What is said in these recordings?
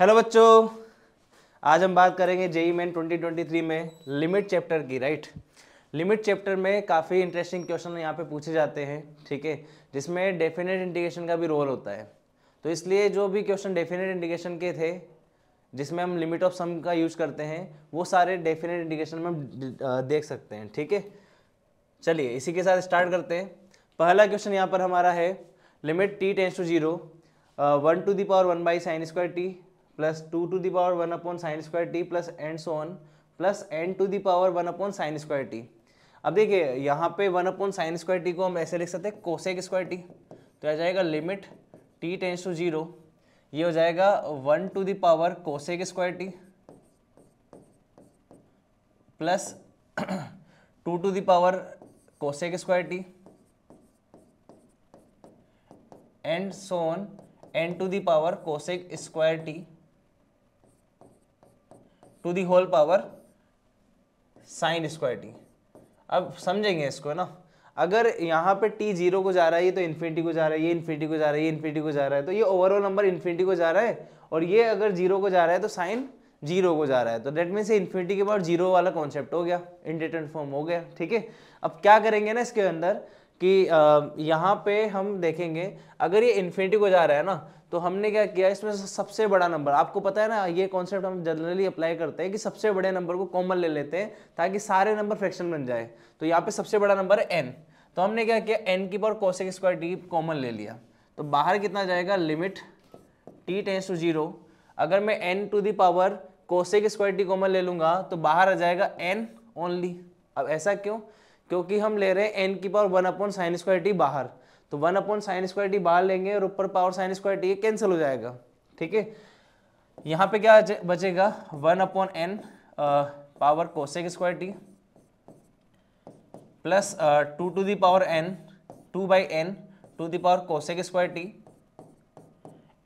hello बच्चों आज हम बात करेंगे जेई मेन 2023 में लिमिट चैप्टर की राइट लिमिट चैप्टर में काफ़ी इंटरेस्टिंग क्वेश्चन यहाँ पे पूछे जाते हैं ठीक है जिसमें डेफिनेट इंडिकेशन का भी रोल होता है तो इसलिए जो भी क्वेश्चन डेफिनेट इंडिकेशन के थे जिसमें हम लिमिट ऑफ सम का यूज करते हैं वो सारे डेफिनेट इंडिकेशन में देख सकते हैं ठीक है चलिए इसी के साथ स्टार्ट करते हैं पहला क्वेश्चन यहाँ पर हमारा है limit t tends to zero one to the power one by sine square t plus two to the power one upon sine square t plus and so plus n to the power one upon sine square t अब देखिए यहाँ पे one upon sine square t को हम ऐसे लिख सकते हैं कोसेक स्क्वायर टी तो आ जाएगा limit t tends to zero ये हो जाएगा one to the power cosec square t plus two to the power cosec square t and so on n to the power cosec square t to the whole power sine square t अब समझेंगे इसको ना अगर यहाँ पे टी जीरो को जा रहा है ये तो इन्फिनिटी को जा रहा है ये इन्फिनिटी को जा रहा है ये इन्फिनिटी को जा रहा है तो ये ओवरऑल नंबर इन्फिनिटी को जा रहा है और ये अगर जीरो को जा रहा है तो साइन जीरो को जा रहा है तो डेट मीन से इन्फिनिटी के बाद जीरो वाला कॉन्सेप्ट हो गया इंडिटेंट फॉर्म हो गया ठीक है अब क्या करेंगे ना इसके अंदर कि यहाँ पे हम देखेंगे अगर ये इन्फिनिटी को जा रहा है ना तो हमने क्या किया इसमें से सबसे बड़ा नंबर आपको पता है ना ये कॉन्सेप्ट हम जनरली अप्लाई करते हैं कि सबसे बड़े नंबर को कॉमन ले लेते हैं ताकि सारे नंबर फ्रैक्शन बन जाए तो यहाँ पे सबसे बड़ा नंबर है एन तो हमने क्या किया एन की पर कोसेक स्क्वायर टी कॉमन ले लिया तो बाहर कितना जाएगा limit t tends to zero अगर मैं n to the power cosec square t common ले लूँगा तो बाहर आ जाएगा एन ओनली अब ऐसा क्यों क्योंकि हम ले रहे हैं एन की power one upon sine square t बाहर तो one upon sine square t बाहर लेंगे और ऊपर power sine square t cancel हो जाएगा ठीक है यहाँ पे क्या बचेगा one upon n power cosec square t plus two to the power n to by n to the power cosec square t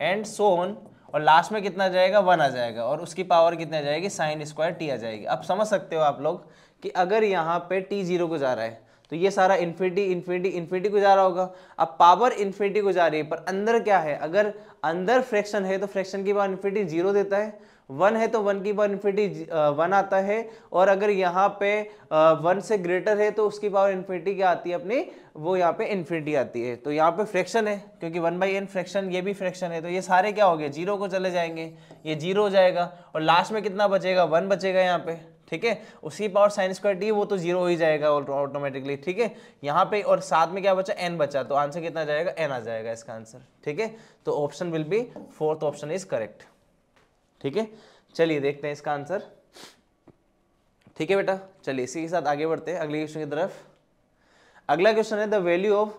and so on और लास्ट में कितना जाएगा वन आ जाएगा और उसकी पावर कितनी आ जाएगी साइन स्क्वायर टी आ जाएगी अब समझ सकते हो आप लोग कि अगर यहाँ पे टी जीरो को जा रहा है तो ये सारा इन्फिनिटी इन्फिनिटी इन्फिनिटी को जा रहा होगा अब पावर इन्फिनिटी को जा रही है पर अंदर क्या है अगर अंदर फ्रैक्शन है तो फ्रैक्शन की पावर इन्फिनिटी जीरो देता है वन है तो वन की पावर इन्फिनिटी वन आता है और अगर यहाँ पे वन से ग्रेटर है तो उसकी पावर इन्फिनिटी क्या आती है अपनी वो यहाँ पे इन्फिनिटी आती है तो यहाँ पे फ्रैक्शन है क्योंकि वन बाई एन फ्रैक्शन ये भी फ्रैक्शन है तो ये सारे क्या हो गए जीरो को चले जाएंगे ये जीरो हो जाएगा और लास्ट में कितना बचेगा वन बचेगा यहाँ पे ठीक है उसकी पावर साइन स्क्वायर टी वो तो जीरो हो ही जाएगा ऑटोमेटिकली ठीक है यहाँ पे और साथ में क्या बचा एन बचा तो आंसर कितना जाएगा एन आ जाएगा इसका आंसर ठीक है तो option will be fourth option is correct ठीक है चलिए देखते हैं इसका आंसर ठीक है बेटा चलिए इसी के साथ आगे बढ़ते हैं अगले क्वेश्चन की तरफ अगला क्वेश्चन है the value of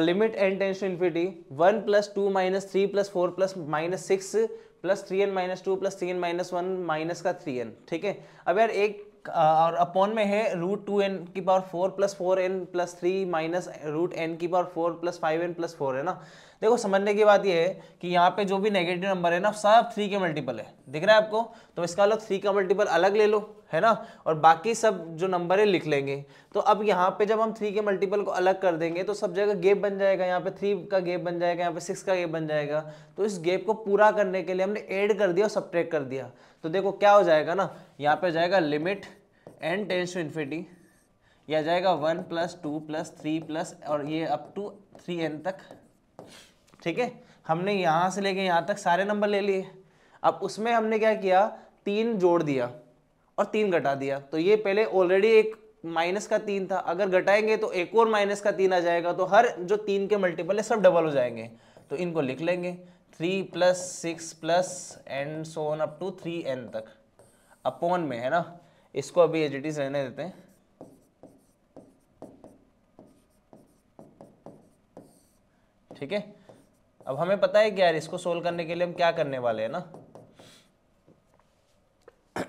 limit n tends to infinity one plus two minus three plus four plus minus six plus three n minus two plus three n minus one minus का three n ठीक है अब यार एक और upon में है root two n की power four plus four n plus three minus root n की power four plus five n plus four है ना देखो समझने की बात यह है कि यहाँ पे जो भी नेगेटिव नंबर है ना सब थ्री के मल्टीपल है दिख रहा है आपको तो इसका लो थ्री का मल्टीपल अलग ले लो है ना और बाकी सब जो नंबर है लिख लेंगे तो अब यहाँ पे जब हम थ्री के मल्टीपल को अलग कर देंगे तो सब जगह गेप बन जाएगा यहाँ पे थ्री का गेप बन जाएगा यहाँ पे सिक्स का गेप बन जाएगा तो इस गेप को पूरा करने के लिए हमने एड कर दिया और सब कर दिया तो देखो क्या हो जाएगा ना यहाँ पे जाएगा limit n tends to infinity या जाएगा one plus two plus three plus और ये अप टू थ्री एन तक ठीक है हमने यहाँ से लेके यहाँ तक सारे नंबर ले लिए अब उसमें हमने क्या किया तीन जोड़ दिया और तीन घटा दिया तो ये पहले ऑलरेडी एक माइनस का तीन था अगर घटाएंगे तो एक और माइनस का तीन आ जाएगा तो हर जो तीन के मल्टीपल है सब डबल हो जाएंगे तो इनको लिख लेंगे three plus six plus and so on up to three n तक अपॉन में है ना इसको अभी एज इट इज रहने देते हैं ठीक है अब हमें पता है क्या यार इसको सोल्व करने के लिए हम क्या करने वाले हैं ना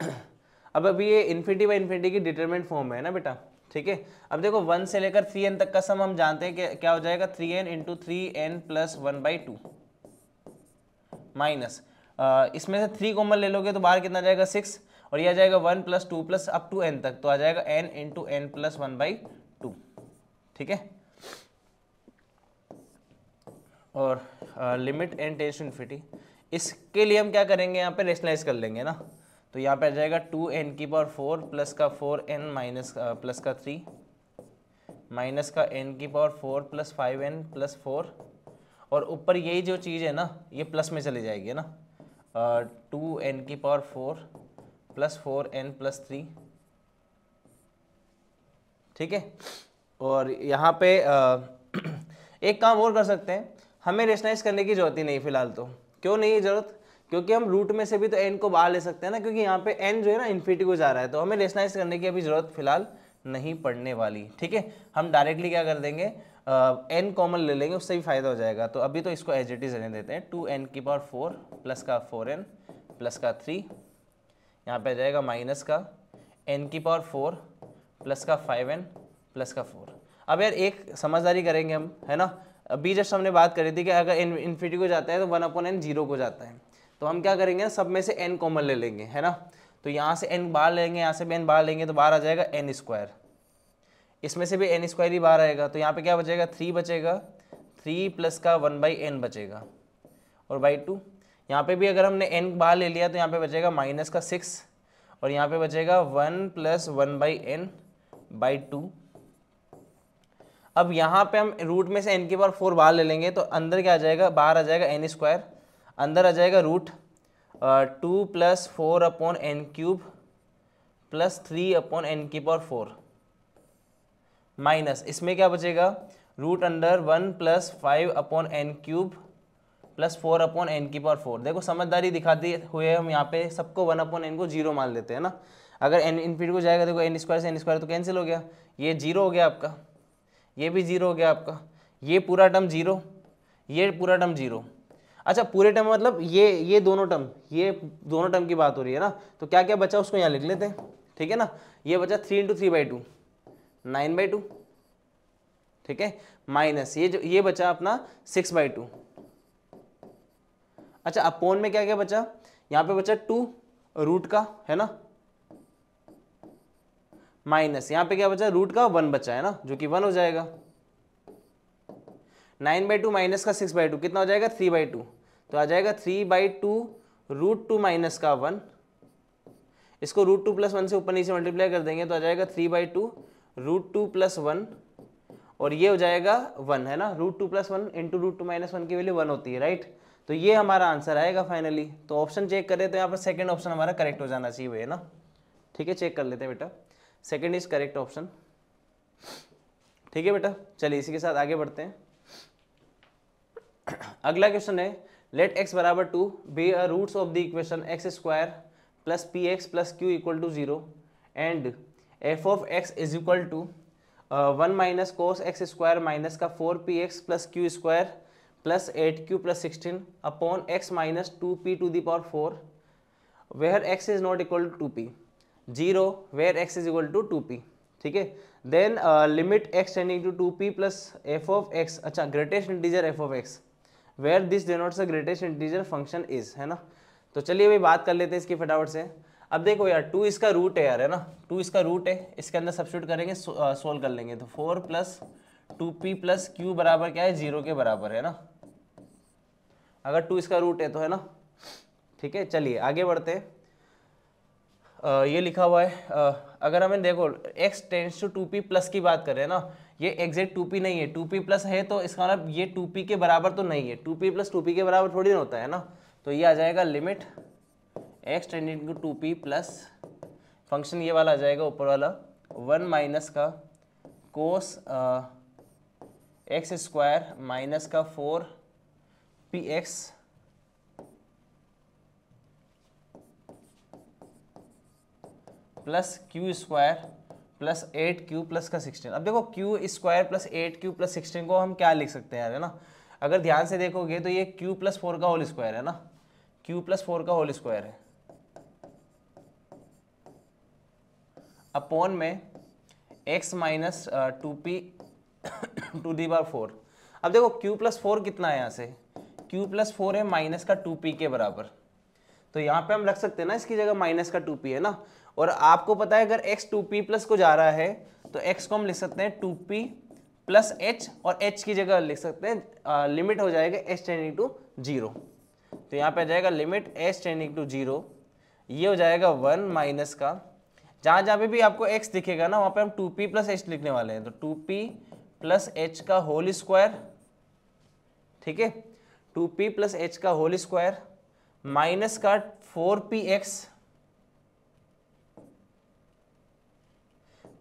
अब अभी ये इन्फिनिटी बाई इन्फिनिटी की डिटरमिनेंट फॉर्म है ना बेटा ठीक है अब देखो वन से लेकर थ्री एन तक का सम हम जानते हैं कि क्या हो जाएगा three n into three n plus one by two minus इसमें से थ्री कॉमन ले लोगे तो बाहर कितना जाएगा सिक्स और यह आ जाएगा one plus two plus up to n तक तो आ जाएगा n into n plus one by two ठीक है और लिमिट एंड टेंस इन्फिटी इसके लिए हम क्या करेंगे यहाँ पे रेशनलाइज कर लेंगे ना तो यहाँ पे आ जाएगा टू एन की पावर फोर प्लस का फोर एन माइनस प्लस का थ्री माइनस का एन की power four plus five n plus four और ऊपर यही जो चीज़ है ना ये प्लस में चली जाएगी ना टू एन की power four plus four n plus three ठीक है और यहाँ पे एक काम और कर सकते हैं हमें रेशनाइज करने की जरूरत ही नहीं फिलहाल तो क्यों नहीं जरूरत क्योंकि हम रूट में से भी तो एन को बाहर ले सकते हैं ना क्योंकि यहाँ पे एन जो है ना इन्फिनिटी को जा रहा है तो हमें रेशनाइज करने की अभी ज़रूरत फिलहाल नहीं पड़ने वाली ठीक है हम डायरेक्टली क्या कर देंगे एन कॉमन ले लेंगे उससे भी फायदा हो जाएगा तो अभी तो इसको एज इट इज रहने देते हैं टू एन की पावर फोर प्लस का फोर एन प्लस का थ्री यहाँ पे आ जाएगा माइनस का एन की पावर फोर प्लस का फाइव एन प्लस का फोर अब यार एक समझदारी करेंगे हम है ना बी जस्ट हमने बात करी थी कि अगर एन इन्फिनिटी को जाता है तो वन अपॉन एन जीरो को जाता है तो हम क्या करेंगे सब में से एन कॉमन ले लेंगे है ना तो यहाँ से एन बाहर लेंगे यहाँ से भी एन बाहर लेंगे तो बाहर आ जाएगा एन स्क्वायर इसमें से भी एन स्क्वायर ही बाहर आएगा तो यहाँ पे क्या बचेगा थ्री बचेगा थ्री प्लस का वन बाई एन बचेगा और बाई टू यहाँ पे भी अगर हमने एन बाहर ले लिया तो यहाँ पे बचेगा माइनस का सिक्स और यहाँ पे बचेगा one plus one by n by two अब यहाँ पे हम रूट में से एन की पावर फोर बाहर ले लेंगे तो अंदर क्या आ जाएगा बाहर आ जाएगा एन स्क्वायर अंदर आ जाएगा root two plus four upon n cube plus three upon n की पावर फोर माइनस इसमें क्या बचेगा root under one plus five upon n cube plus four upon n की पावर फोर देखो समझदारी दिखाते हुए हम यहाँ पे सबको वन अपॉन एन को जीरो मान लेते हैं ना अगर एन इनपीट को जाएगा देखो एन स्क्वायर से एन स्क्वायर तो कैंसिल हो गया ये जीरो हो गया आपका ये भी जीरो हो गया आपका ये पूरा टर्म जीरो ये पूरा टर्म जीरो अच्छा पूरे टर्म मतलब ये ये दोनों टर्म ये दोनों टर्म की बात हो रही है ना तो क्या क्या बचा उसको यहाँ लिख लेते हैं ठीक है ना ये बचा three into three by two nine by two ठीक है माइनस ये जो ये बचा अपना सिक्स बाई टू अच्छा अपोन में क्या क्या बचा यहाँ पे बचा टू रूट का है ना माइनस यहाँ पे क्या बचा रूट का वन बचा है ना जो कि वन हो जाएगा नाइन बाई टू माइनस का सिक्स बाई टू कितना हो जाएगा थ्री बाई टू तो आ जाएगा three by two root two minus का वन इसको रूट टू प्लस वन से ऊपर नीचे मल्टीप्लाई कर देंगे तो आ जाएगा three by two root two plus one और ये हो जाएगा वन है ना root two plus one into root two minus one की वैल्यू वन होती है राइट तो ये हमारा आंसर आएगा फाइनली तो ऑप्शन चेक करें तो यहाँ पर सेकेंड ऑप्शन हमारा करेक्ट हो जाना चाहिए ना ठीक है चेक कर लेते हैं बेटा सेकेंड इज करेक्ट ऑप्शन ठीक है बेटा चलिए इसी के साथ आगे बढ़ते हैं अगला क्वेश्चन है लेट एक्स बराबर to be a roots of the equation x square plus p x plus q equal to zero and f of x is equal to one minus cos x square minus का four p x plus q square plus eight q plus sixteen upon x minus two p to the power four where x is not equal to two p zero where x is equal to two p ठीक है then limit x tending to two p plus f of x अच्छा greatest integer f of x where this denotes a greatest integer function is है ना तो चलिए अभी बात कर लेते हैं इसकी फटाफट से अब देखो यार टू इसका रूट है यार है ना टू इसका रूट है इसके अंदर सब्सिट्यूट करेंगे सोल्व uh, कर लेंगे तो four plus two p plus q बराबर क्या है जीरो के बराबर है ना अगर टू इसका रूट है तो है ना ठीक है चलिए आगे बढ़ते हैं ये लिखा हुआ है अगर हमें देखो x tends to two p plus की बात करें ना ये एग्जैक्ट टू पी नहीं है टू पी प्लस है तो इसका मतलब ये टू पी के बराबर तो नहीं है two p plus two p के बराबर थोड़ी ना होता है ना तो ये आ जाएगा limit x tending to two p plus function ये वाला आ जाएगा ऊपर वाला वन माइनस का कोस एक्स स्क्वायर माइनस का four p x plus q square plus eight q plus का सिक्सटीन अब देखो q square plus eight q plus sixteen को हम क्या लिख सकते हैं यार है ना अगर ध्यान से देखोगे तो ये क्यू प्लस फोर का होल स्क्वायर है ना क्यू प्लस फोर का होल स्क्वायर है अपोन में x minus two p to the बार फोर अब देखो क्यू प्लस फोर कितना है यहाँ से क्यू प्लस फोर है माइनस का टू पी के बराबर तो यहाँ पे हम रख सकते हैं ना इसकी जगह माइनस का टू पी है ना और आपको पता है अगर एक्स टू पी प्लस को जा रहा है तो एक्स को हम लिख सकते हैं टू पी प्लस एच और एच की जगह लिख सकते हैं आ, लिमिट हो जाएगा एच टेनिंग टू जीरो तो यहाँ पे आ जाएगा limit h tending to zero ये हो जाएगा वन माइनस का जहाँ जहाँ पे भी आपको एक्स दिखेगा ना वहाँ पे हम टू पी प्लस एच लिखने वाले हैं तो टू पी प्लस एच का होल स्क्वायर ठीक है टू पी प्लस एच का होल स्क्वायर माइनस का फोर पी एक्स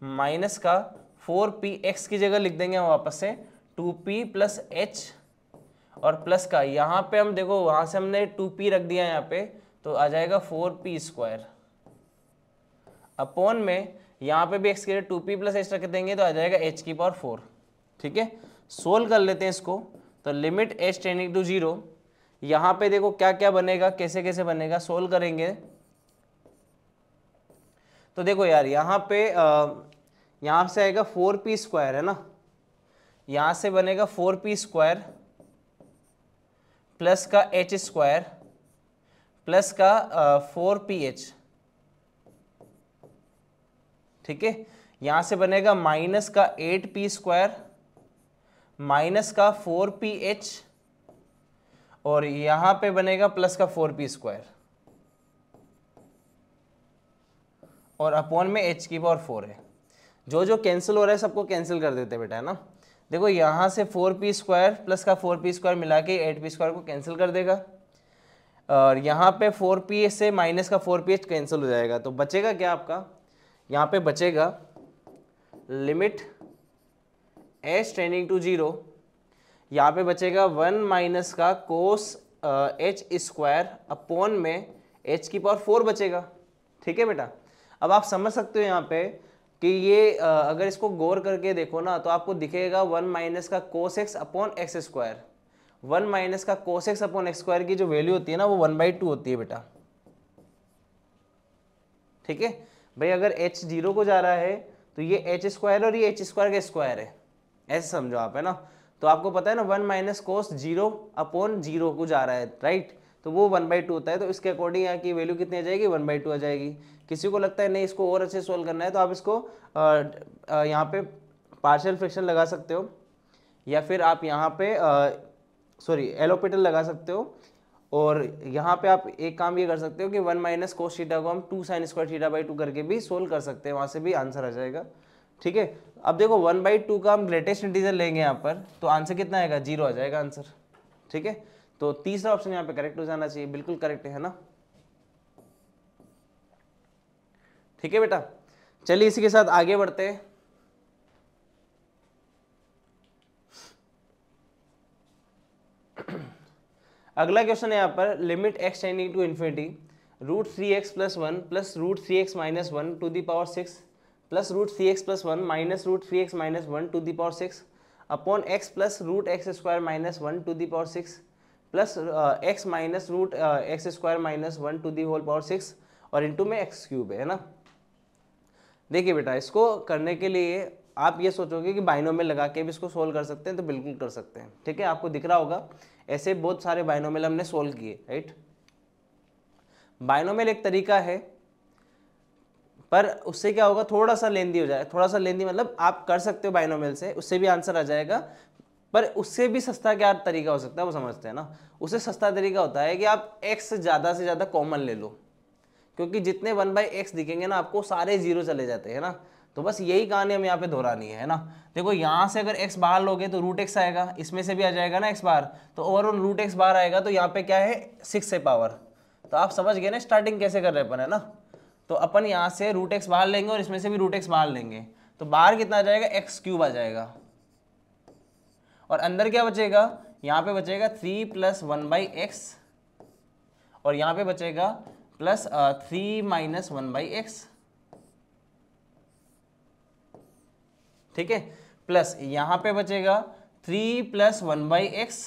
माइनस का फोर पी एक्स की जगह लिख देंगे हम वापस से टू पी प्लस एच और प्लस का यहाँ पे हम देखो वहाँ से हमने टू पी रख दिया यहाँ पे तो आ जाएगा फोर पी स्क्वायर अपोन में यहाँ पे भी एक्स के टू पी प्लस एच रख देंगे तो आ जाएगा एच की पावर फोर ठीक है सोल्व कर लेते हैं इसको तो limit h tending to zero यहाँ पे देखो क्या क्या बनेगा कैसे कैसे बनेगा सोल्व करेंगे तो देखो यार यहाँ पे आ, यहाँ से आएगा फोर पी स्क्वायर है ना यहाँ से बनेगा फोर पी स्क्वायर प्लस का एच स्क्वायर प्लस का फोर पी एच ठीक है यहाँ से बनेगा माइनस का एट पी स्क्वायर माइनस का फोर पी एच और यहाँ पे बनेगा प्लस का फोर पी स्क्वायर और अपॉन में एच की पावर फोर है जो जो कैंसिल हो रहा है सबको कैंसिल कर देते बेटा है ना देखो यहाँ से फोर पी स्क्वायर प्लस का फोर पी स्क्वायर मिला के एट पी स्क्वायर को कैंसिल कर देगा और यहाँ पे फोर पी से माइनस का फोर पी कैंसिल हो जाएगा तो बचेगा क्या आपका यहाँ पे बचेगा limit h tending to zero यहाँ पे बचेगा वन माइनस का कोस एच स्क्वायर अपॉन में एच की पावर फोर बचेगा ठीक है बेटा अब आप समझ सकते हो यहाँ पे कि ये अगर इसको गौर करके देखो ना तो आपको दिखेगा वन माइनस का cos x upon x square one minus का cos x upon x square की जो वैल्यू होती है ना वो वन बाई टू होती है बेटा ठीक है भाई अगर एच जीरो को जा रहा है तो ये एच स्क्वायर और ये एच स्क्वायर का स्क्वायर है ऐसे समझो आप है ना तो आपको पता है ना one minus cos zero upon zero को जा रहा है राइट तो वो वन बाई टू होता है तो इसके अकॉर्डिंग यहाँ की वैल्यू कितनी आ जाएगी वन बाई टू आ जाएगी किसी को लगता है नहीं इसको और अच्छे सोल्व करना है तो आप इसको यहाँ पे पार्शियल फ्रैक्शन लगा सकते हो या फिर आप यहाँ पे सॉरी एलोपेटल लगा सकते हो और यहाँ पे आप एक काम ये कर सकते हो कि वन माइनस कोस थीटा को हम two sine square theta by two करके भी सोल्व कर सकते हैं वहाँ से भी आंसर आ जाएगा ठीक है अब देखो वन बाई टू का हम ग्रेटेस्ट इंटीजर लेंगे यहाँ पर तो आंसर कितना आएगा जीरो आ जाएगा आंसर ठीक है तो तीसरा ऑप्शन यहाँ पे करेक्ट हो जाना चाहिए बिल्कुल करेक्ट है ना ठीक है बेटा चलिए इसी के साथ आगे बढ़ते हैं अगला क्वेश्चन है यहाँ पर limit x tending to infinity root three x plus one plus root three x minus one to the power six plus root three x plus one minus root three x minus one to the power six upon x plus root x square minus one to the power six plus x minus root x square minus one to the whole power six और into में x cube है ना देखिए बेटा इसको करने के लिए आप ये सोचोगे कि बाइनोमेल में लगा के भी इसको सोल्व कर सकते हैं तो बिल्कुल कर सकते हैं ठीक है आपको दिख रहा होगा ऐसे बहुत सारे बाइनोमेल हमने सोल्व किए राइट बाइनोमेल एक तरीका है पर उससे क्या होगा थोड़ा सा लेंदी हो जाएगा थोड़ा सा लेंदी मतलब आप कर सकते हो बाइनोमेल से उससे भी आंसर आ जाएगा पर उससे भी सस्ता क्या तरीका हो सकता है वो समझते हैं ना उससे सस्ता तरीका होता है कि आप एक्स ज़्यादा से ज़्यादा कॉमन ले लो क्योंकि जितने वन बाई एक्स दिखेंगे ना आपको सारे जीरो चले जाते हैं ना तो बस यही कहानी हम यहाँ पे दोहरानी है ना देखो यहाँ से अगर एक्स बाहर लोगे तो रूट एक्स आएगा इसमें से भी आ जाएगा ना एक्स बाहर तो ओवरऑल रूट एक्स बाहर आएगा तो यहाँ पे क्या है सिक्स से पावर तो आप समझ गए ना स्टार्टिंग कैसे कर रहे अपन है ना तो अपन यहाँ से रूट एक्स बाहर लेंगे और इसमें से भी रूट एक्स बाहर लेंगे तो बाहर कितना आ जाएगा एक्स क्यूब आ जाएगा और अंदर क्या बचेगा यहाँ पे बचेगा three plus one by x और यहाँ पे बचेगा plus three minus one by x ठीक है प्लस यहां पे बचेगा three plus one by x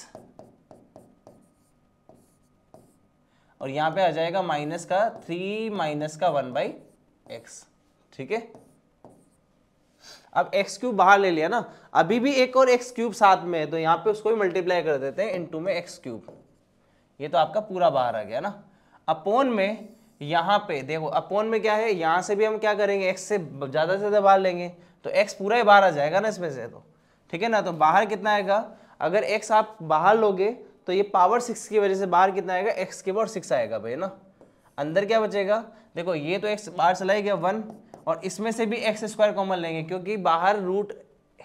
और यहां पे आ जाएगा माइनस का थ्री माइनस का वन बाई एक्स ठीक है अब एक्स क्यूब बाहर ले लिया ना अभी भी एक और एक्स क्यूब साथ में है तो यहां पे उसको भी मल्टीप्लाई कर देते हैं इनटू में एक्स क्यूब ये तो आपका पूरा बाहर आ गया ना अपोन में यहाँ पे देखो अपोन में क्या है यहाँ से भी हम क्या करेंगे एक्स से ज़्यादा से ज़्यादा बाहर लेंगे तो एक्स पूरा ही बाहर आ जाएगा ना इसमें से तो ठीक है ना तो बाहर कितना आएगा अगर एक्स आप बाहर लोगे तो ये पावर सिक्स की वजह से बाहर कितना आएगा एक्स के पावर सिक्स आएगा भाई ना अंदर क्या बचेगा देखो ये तो एक्स बाहर चला गया वन और इसमें से भी एक्स स्क्वायर कॉमन लेंगे क्योंकि बाहर रूट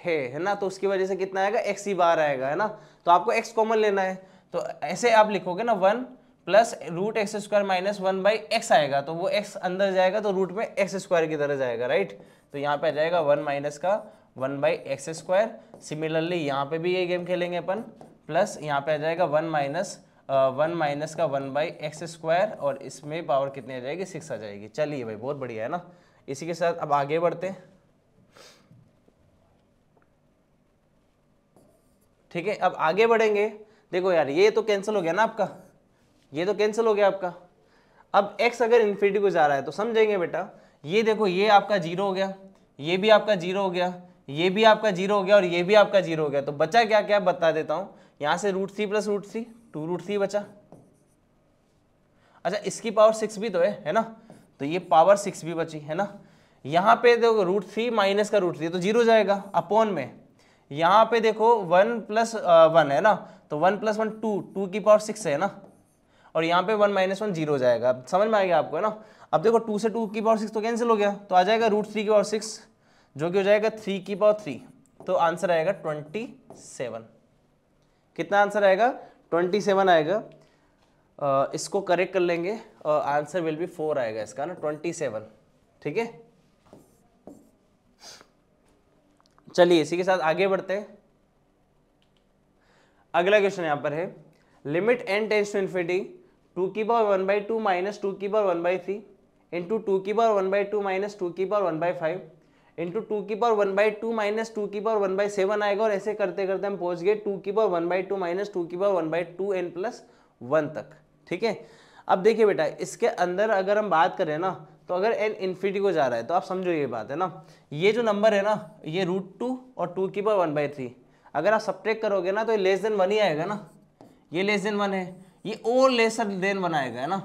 है है ना तो उसकी वजह से कितना आएगा एक्स ही बाहर आएगा है ना तो आपको एक्स कॉमन लेना है तो ऐसे आप लिखोगे ना one plus root x square minus one by x आएगा तो वो एक्स अंदर जाएगा तो रूट में एक्स स्क्वायर की तरह जाएगा राइट तो यहाँ पे आ जाएगा वन माइनस का one by x square similarly यहाँ पे भी ये गेम खेलेंगे अपन प्लस यहाँ पे आ जाएगा वन माइनस वन माइनस का वन बाई एक्स स्क्वायर और इसमें पावर कितनी आ जाएगी सिक्स आ जाएगी चलिए भाई बहुत बढ़िया है ना इसी के साथ अब आगे बढ़ते हैं ठीक है अब आगे बढ़ेंगे देखो यार ये तो कैंसिल हो गया ना आपका ये तो कैंसिल हो गया आपका अब एक्स अगर इन्फिनिटी को जा रहा है तो समझेंगे बेटा ये देखो ये आपका जीरो हो गया ये भी आपका जीरो हो गया ये भी आपका जीरो हो गया और ये भी आपका जीरो हो गया तो बचा क्या क्या बता देता हूँ यहाँ से root three plus root three two root three बचा अच्छा इसकी पावर सिक्स भी तो है है ना तो ये पावर सिक्स भी बची है ना यहाँ पे देखो रूट थ्री माइनस का रूट थ्री तो जीरो जाएगा अपोन में यहाँ पे देखो वन प्लस वन है ना तो one plus one two two की पावर सिक्स है ना और यहाँ पे वन माइनस वन जीरो जाएगा समझ में आएगा आपको है ना अब देखो टू से टू की पावर सिक्स तो कैंसिल हो गया तो आ जाएगा रूट थ्री की पावर सिक्स जो कि हो जाएगा थ्री की पावर थ्री तो आंसर आएगा ट्वेंटी सेवन कितना आंसर आएगा ट्वेंटी सेवन आएगा आ, इसको करेक्ट कर लेंगे और आंसर विल बी फोर आएगा इसका ना ट्वेंटी सेवन ठीक है चलिए इसी के साथ आगे बढ़ते हैं अगला क्वेश्चन यहाँ पर है limit n tends to infinity two की power one by two minus two की power one by three into two की power one by two minus two की power one by five into two की power one by two minus two की power one by seven आएगा और ऐसे करते करते हम पहुंच गए टू की power one by two minus two की power one by two n plus one तक ठीक है अब देखिए बेटा इसके अंदर अगर हम बात करें ना तो अगर एन इन्फिनिटी को जा रहा है तो आप समझो ये बात है ना ये जो नंबर है ना ये रूट टू और टू की पावर वन बाई थ्री अगर आप सब्ट्रैक्ट करोगे ना तो ये लेस देन वन ही आएगा ना ये लेस देन वन है ये ओ लेसर देन बनाएगा है ना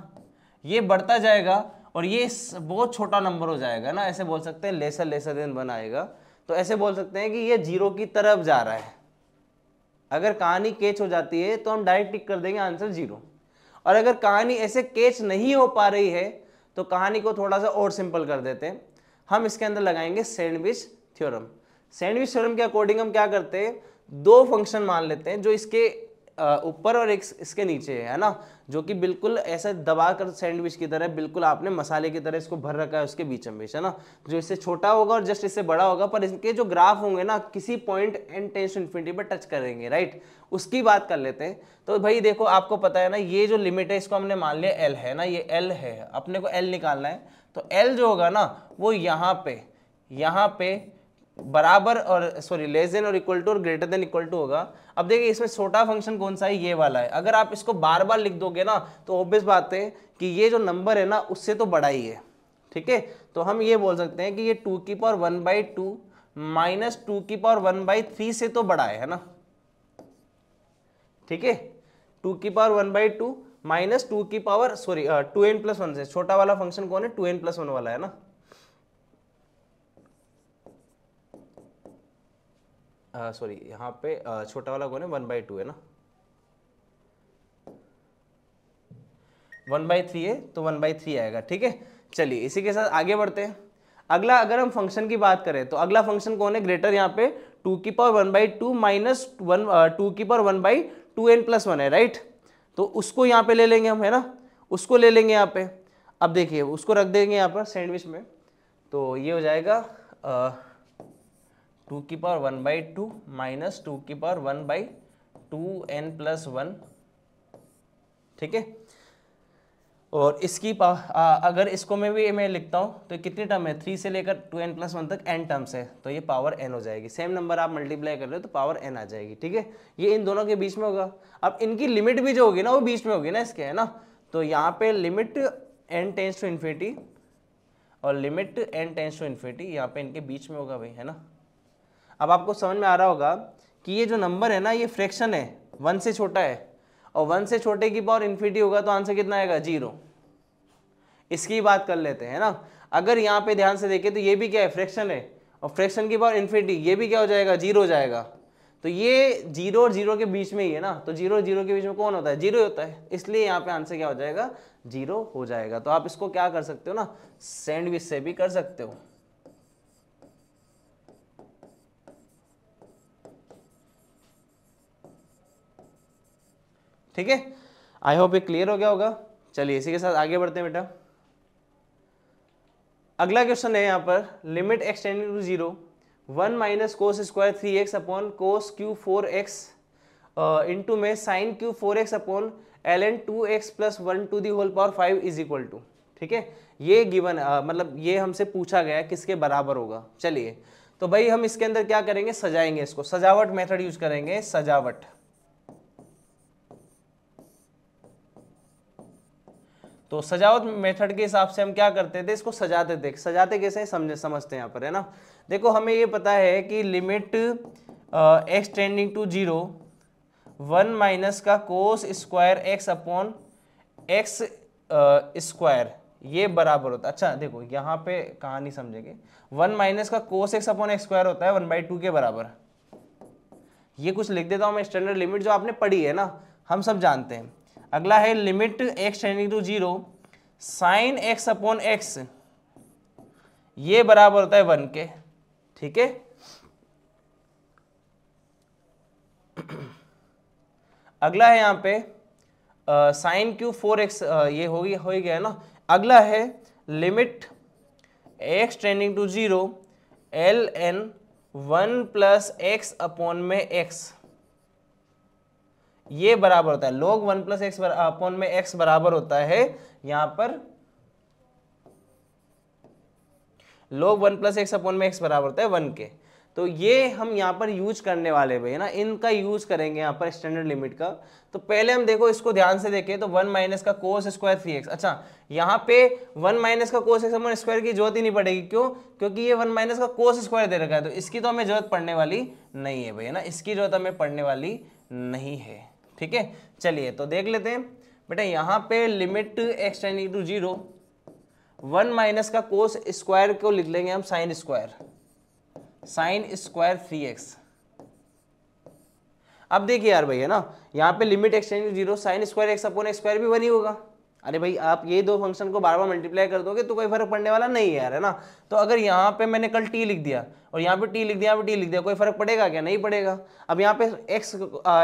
ये बढ़ता जाएगा और ये बहुत छोटा नंबर हो जाएगा ना ऐसे बोल सकते हैं लेसर लेसर देन बनाएगा तो ऐसे बोल सकते हैं कि ये जीरो की तरफ जा रहा है अगर कहानी कैच हो जाती है तो हम डायरेक्ट टिक कर देंगे आंसर जीरो और अगर कहानी ऐसे कैच नहीं हो पा रही है तो कहानी को थोड़ा सा और सिंपल कर देते हैं हम इसके अंदर लगाएंगे सैंडविच थ्योरम सैंडविच थ्योरम के अकॉर्डिंग हम क्या करते हैं दो फंक्शन मान लेते हैं जो इसके ऊपर और एक इसके नीचे है ना जो कि बिल्कुल ऐसे दबा कर सैंडविच की तरह बिल्कुल आपने मसाले की तरह इसको भर रखा है उसके बीच में है ना जो इससे छोटा होगा और जस्ट इससे बड़ा होगा पर इनके जो ग्राफ होंगे ना किसी पॉइंट एंड टेंस इन्फिनिटी पर टच करेंगे राइट उसकी बात कर लेते हैं तो भाई देखो आपको पता है ना ये जो लिमिट है इसको हमने मान लिया एल है ना ये एल है अपने को एल निकालना है तो एल जो होगा ना वो यहाँ पे यहाँ पे बराबर और सॉरी लेस देन और इक्वल टू और ग्रेटर देन इक्वल टू होगा अब देखिए इसमें छोटा फंक्शन कौन सा है ये वाला है अगर आप इसको बार बार लिख दोगे ना तो ऑब्वियस बात है कि ये जो नंबर है ना उससे तो बड़ा ही है ठीक है तो हम ये बोल सकते हैं कि ये टू की power one by two minus two की पावर वन बाई थ्री से तो बड़ा है है ना ठीक है टू की power one by two minus two की power sorry two n plus one से छोटा वाला फंक्शन कौन है टू एन प्लस वन वाला है ना सॉरी यहाँ पे छोटा वाला कौन है वन बाई टू है ना वन बाई थ्री है तो वन बाई थ्री आएगा ठीक है चलिए इसी के साथ आगे बढ़ते हैं अगला अगर हम फंक्शन की बात करें तो अगला फंक्शन कौन है ग्रेटर यहाँ पे टू की power one by two minus one two की power one by two n plus one है राइट तो उसको यहाँ पे ले लेंगे हम है ना उसको ले लेंगे यहाँ पे अब देखिए उसको रख देंगे यहाँ पर सैंडविच में तो ये हो जाएगा टू की power one by two minus two की power one by two n plus one ठीक है और इसकी पावर अगर इसको मैं भी मैं लिखता हूँ तो कितने टर्म है थ्री से लेकर टू एन प्लस वन तक एन टर्म्स है तो ये पावर एन हो जाएगी सेम नंबर आप मल्टीप्लाई कर रहे हो तो पावर एन आ जाएगी ठीक है ये इन दोनों के बीच में होगा अब इनकी लिमिट भी जो होगी ना वो बीच में होगी ना इसके है ना तो यहाँ पे limit n tends to infinity और limit n tends to infinity यहाँ पे इनके बीच में होगा भाई है ना अब आपको समझ में आ रहा होगा कि ये जो नंबर है ना ये फ्रैक्शन है वन से छोटा है और वन से छोटे की पावर इन्फिनिटी होगा तो आंसर कितना आएगा जीरो इसकी बात कर लेते हैं ना अगर यहाँ पे ध्यान से देखें तो ये भी क्या है फ्रैक्शन है और फ्रैक्शन की पावर इन्फिनिटी ये भी क्या हो जाएगा जीरो हो जाएगा तो ये जीरो और जीरो के बीच में ही है ना तो जीरो और जीरो के बीच में कौन होता है जीरो होता है इसलिए यहाँ पे आंसर क्या हो जाएगा जीरो हो जाएगा तो आप इसको क्या कर सकते हो ना सैंडविच से भी कर सकते हो ठीक है आई होप ये क्लियर हो गया होगा चलिए इसी के साथ आगे बढ़ते हैं बेटा अगला क्वेश्चन है यहाँ पर limit x tending to zero one minus cos square three x upon cos cube four x into में sine cube four x upon l n two x plus one to the whole power five is equal to ठीक है ये given uh, मतलब ये हमसे पूछा गया किसके बराबर होगा चलिए तो भाई हम इसके अंदर क्या करेंगे सजाएंगे इसको सजावट मेथड यूज करेंगे सजावट तो सजावट मेथड के हिसाब से हम क्या करते थे इसको सजाते थे सजाते कैसे समझे समझते हैं यहाँ पर है ना देखो हमें ये पता है कि limit x tending to zero one minus का cos square x upon x square ये बराबर होता है अच्छा देखो यहाँ पे कहानी समझेंगे वन माइनस का cos x upon x square होता है वन बाई टू के बराबर ये कुछ लिख देता हूँ मैं स्टैंडर्ड लिमिट जो आपने पढ़ी है ना हम सब जानते हैं अगला है limit x tending to zero sine x upon x ये बराबर होता है वन के ठीक है अगला है यहां पे साइन क्यू फोर एक्स ये हो गया हो गया है ना अगला है limit x tending to zero l n one plus x upon में एक्स ये बराबर होता है log one plus x upon में एक्स बराबर होता है यहां पर log one plus x upon में एक्स बराबर होता है वन के तो ये हम यहाँ पर यूज करने वाले भाई ना इनका यूज करेंगे यहाँ पर स्टैंडर्ड लिमिट का तो पहले हम देखो इसको ध्यान से देखें तो वन माइनस का कोस स्क्वायर थ्री एक्स अच्छा यहाँ पे वन माइनस का कोस एक्स स्क्वायर की जरूरत ही नहीं पड़ेगी क्यों क्योंकि ये वन माइनस का कोस स्क्वायर दे रखा है तो इसकी तो हमें जरूरत पड़ने वाली नहीं है भाई है ना इसकी जरूरत हमें पड़ने वाली नहीं है ठीक है चलिए तो देख लेते हैं बेटा यहाँ पे limit x tending to zero one minus का कोस स्क्वायर को लिख लेंगे हम sine square sine square three x अब देखिए यार भैया ना यहाँ पे limit x tend zero sine square x upon square भी वन ही होगा अरे भाई आप ये दो फंक्शन को बार बार मल्टीप्लाई कर दोगे तो कोई फर्क पड़ने वाला नहीं है यार है ना तो अगर यहाँ पे मैंने कल टी लिख दिया और यहाँ पे टी लिख दिया यहाँ पे टी लिख दिया कोई फर्क पड़ेगा क्या नहीं पड़ेगा अब यहाँ पे एक्स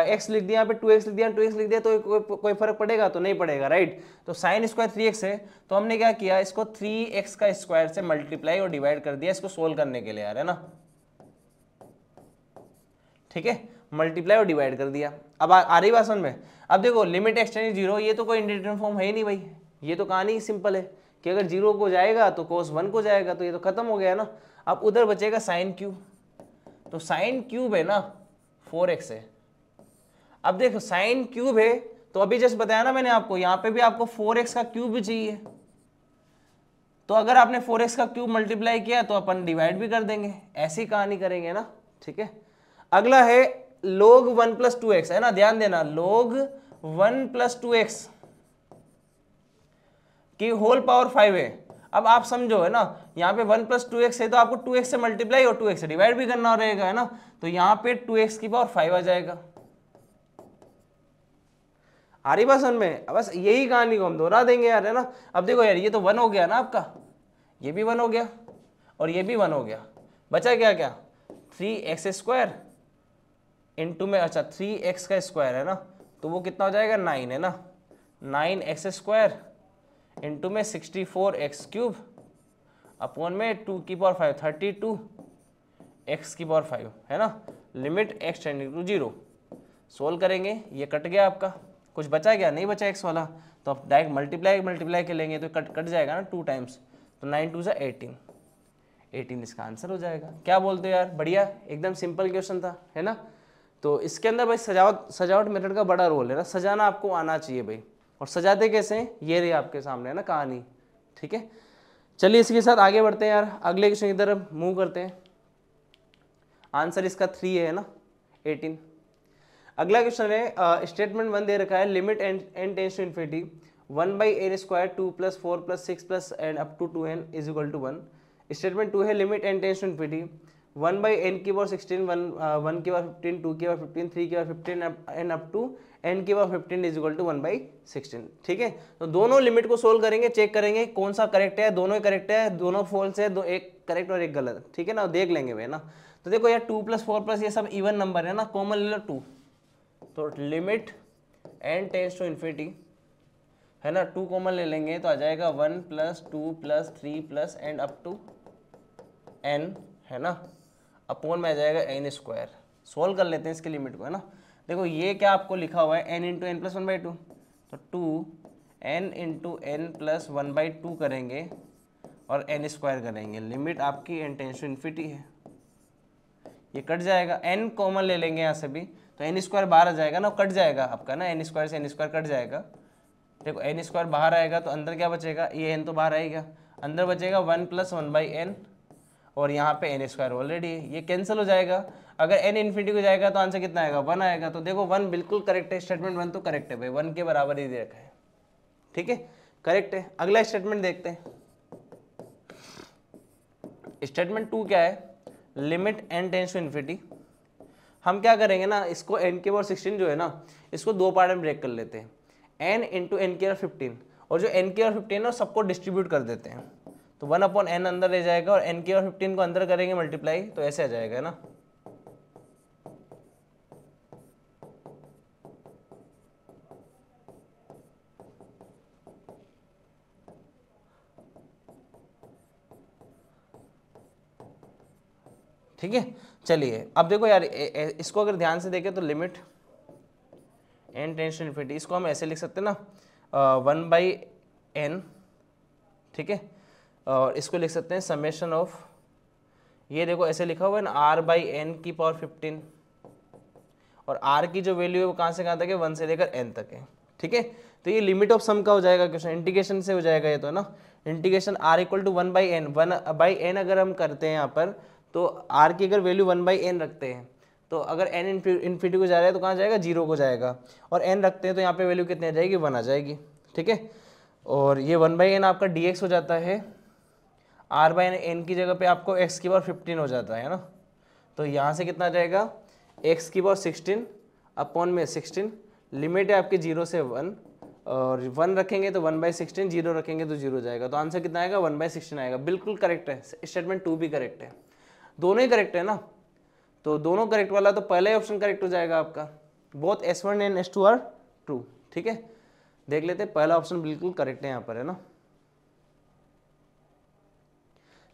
एक्स लिख दिया यहाँ पे टू एक्स लिख दिया टू एक्स लिख दिया तो कोई फर्क पड़ेगा तो नहीं पड़ेगा राइट तो साइन स्क्वायर थ्री एक्स है तो हमने क्या किया इसको थ्री एक्स का स्क्वायर से मल्टीप्लाई और डिवाइड कर दिया इसको सोल्व करने के लिए यार है ना ठीक है मल्टीप्लाई और डिवाइड कर दिया अब आ, आ रही बात समझ में अब देखो लिमिट एक्सटेंड जीरो ये तो कोई इंडिटर्न फॉर्म है ही नहीं भाई ये तो कहानी सिंपल है कि अगर जीरो को जाएगा तो कोस वन को जाएगा तो ये तो खत्म हो गया ना अब उधर बचेगा साइन क्यूब तो साइन क्यूब है ना फोर एक्स है अब देखो साइन क्यूब है तो अभी जस्ट बताया ना मैंने आपको यहाँ पे भी आपको फोर एक्स का क्यूब भी चाहिए तो अगर आपने फोर एक्स का क्यूब मल्टीप्लाई किया तो अपन डिवाइड भी कर देंगे ऐसी कहानी करेंगे ना ठीक है अगला है log one plus two x है ना ध्यान देना log one plus two x की होल पावर फाइव है अब आप समझो है ना यहाँ पे वन प्लस टू एक्स है तो आपको टू एक्स से मल्टीप्लाई और टू एक्स से डिवाइड भी करना रहेगा है ना तो यहाँ पे टू एक्स की पावर फाइव आ जाएगा आ रही बात में बस यही कहानी को हम दोहरा देंगे यार है ना अब देखो यार ये तो वन हो गया ना आपका ये भी वन हो गया और ये भी वन हो गया बचा क्या क्या थ्री एक्स स्क्वायर इंटू में अच्छा थ्री एक्स का स्क्वायर है ना तो वो कितना हो जाएगा नाइन है ना नाइन एक्स स्क्वायर इंटू में sixty four x cube upon में टू की power five thirty two x की पावर फाइव है ना limit x tending to zero solve करेंगे ये कट गया आपका कुछ बचा गया नहीं बचा एक्स वाला तो आप डायरेक्ट मल्टीप्लाई मल्टीप्लाई के लेंगे तो कट कट जाएगा ना टू टाइम्स तो नाइन टू ज़ा एटीन एटीन इसका आंसर हो जाएगा क्या बोलते हो यार बढ़िया एकदम सिंपल क्वेश्चन था है ना तो इसके अंदर भाई सजावट सजावट मेथड का बड़ा रोल है ना सजाना आपको आना चाहिए भाई और सजाते कैसे हैं ये रही आपके सामने है ना कहानी ठीक है चलिए इसके साथ आगे बढ़ते हैं यार अगले क्वेश्चन की तरफ मूव करते हैं आंसर इसका थ्री है ना एटीन अगला क्वेश्चन है स्टेटमेंट वन दे रखा है limit and n tends to infinity one by n square two plus four plus six plus and up to two n is equal to one statement two है limit n tends to infinity one by n की बार sixteen one one की बार fifteen to की बार fifteen three की बार fifteen n up to n की बार fifteen is equal to one by sixteen ठीक है तो दोनों लिमिट को सोल्व करेंगे चेक करेंगे कौन सा करेक्ट है दोनों ही करेक्ट है दोनों फॉल्स है दो एक करेक्ट और एक गलत ठीक है ना देख लेंगे भाई ना तो देखो यार टू प्लस फोर प्लस ये सब इवन नंबर है ना कॉमन ले लो टू तो limit n tends to infinity है ना टू कॉमन ले लेंगे तो आ जाएगा one plus two plus three plus and up to n है ना अपोन में आ जाएगा एन स्क्वायर सोल्व कर लेते हैं इसके लिमिट को है ना देखो ये क्या आपको लिखा हुआ है n into n plus one by two तो two n into n plus one by two करेंगे और एन स्क्वायर करेंगे लिमिट आपकी एन टेंस इन्फिटी है ये कट जाएगा एन कॉमन ले लेंगे यहाँ से भी तो एन स्क्वायर बाहर आ जाएगा ना कट जाएगा आपका ना एन स्क्वायर से एन स्क्वायर कट जाएगा देखो एन स्क्वायर बाहर आएगा तो अंदर क्या बचेगा ये एन तो बाहर आएगा अंदर बचेगा one plus one by n और यहाँ पे एन स्क्वायर ऑलरेडी है ये कैंसिल हो जाएगा अगर एन इन्फिनिटी को जाएगा तो आंसर कितना आएगा वन आएगा तो देखो वन बिल्कुल करेक्ट है स्टेटमेंट वन तो करेक्ट है भाई वन के बराबर ही दे रखा है ठीक है करेक्ट है अगला स्टेटमेंट देखते हैं स्टेटमेंट टू क्या है limit n tends to infinity हम क्या करेंगे ना इसको एन के और सिक्सटीन जो है ना इसको दो पार्ट में ब्रेक कर लेते हैं एन इंटू एन के और फिफ्टीन और जो एन के बार फिफ्टीन है सबको डिस्ट्रीब्यूट कर देते हैं तो वन अपॉन एन अंदर रह जाएगा और एन के और फिफ्टीन को अंदर करेंगे मल्टीप्लाई तो ऐसे आ जाएगा ना ठीक है चलिए अब देखो यार इसको अगर ध्यान से देखें तो लिमिट एन टेंशन इन्फिनिटी इसको हम ऐसे लिख सकते हैं ना वन बाई एन ठीक है और इसको लिख सकते हैं समेशन ऑफ ये देखो ऐसे लिखा हुआ है ना आर बाई एन की पावर फिफ्टीन और आर की जो वैल्यू है वो कहाँ से कहाँ तक है वन से लेकर एन तक है ठीक है तो ये लिमिट ऑफ सम का हो जाएगा क्वेश्चन इंटीग्रेशन से हो जाएगा ये तो ना integration r equal to one by n one by n अगर हम करते हैं यहाँ पर तो आर की अगर वैल्यू वन बाई एन रखते हैं तो अगर एन इन्फिनिटी को जा रहा है तो कहाँ जाएगा जीरो को जाएगा और एन रखते हैं तो यहाँ पे वैल्यू कितनी आ जाएगी वन आ जाएगी ठीक है और ये वन बाई एन आपका डी हो जाता है आर बाई एन की जगह पे आपको एक्स की बार फिफ्टीन हो जाता है ना तो यहाँ से कितना जाएगा एक्स की बार सिक्सटीन अपॉन में सिक्सटीन लिमिट है आपके जीरो से वन और वन रखेंगे तो वन बाई सिक्सटीन जीरो रखेंगे तो जीरो जाएगा तो आंसर कितना आएगा वन बाई सिक्सटीन आएगा बिल्कुल करेक्ट है स्टेटमेंट टू भी करेक्ट है दोनों ही करेक्ट है ना तो दोनों करेक्ट वाला तो पहला ही ऑप्शन करेक्ट हो जाएगा आपका both S one and S two are true ठीक है देख लेते हैं पहला ऑप्शन बिल्कुल करेक्ट है यहाँ पर है ना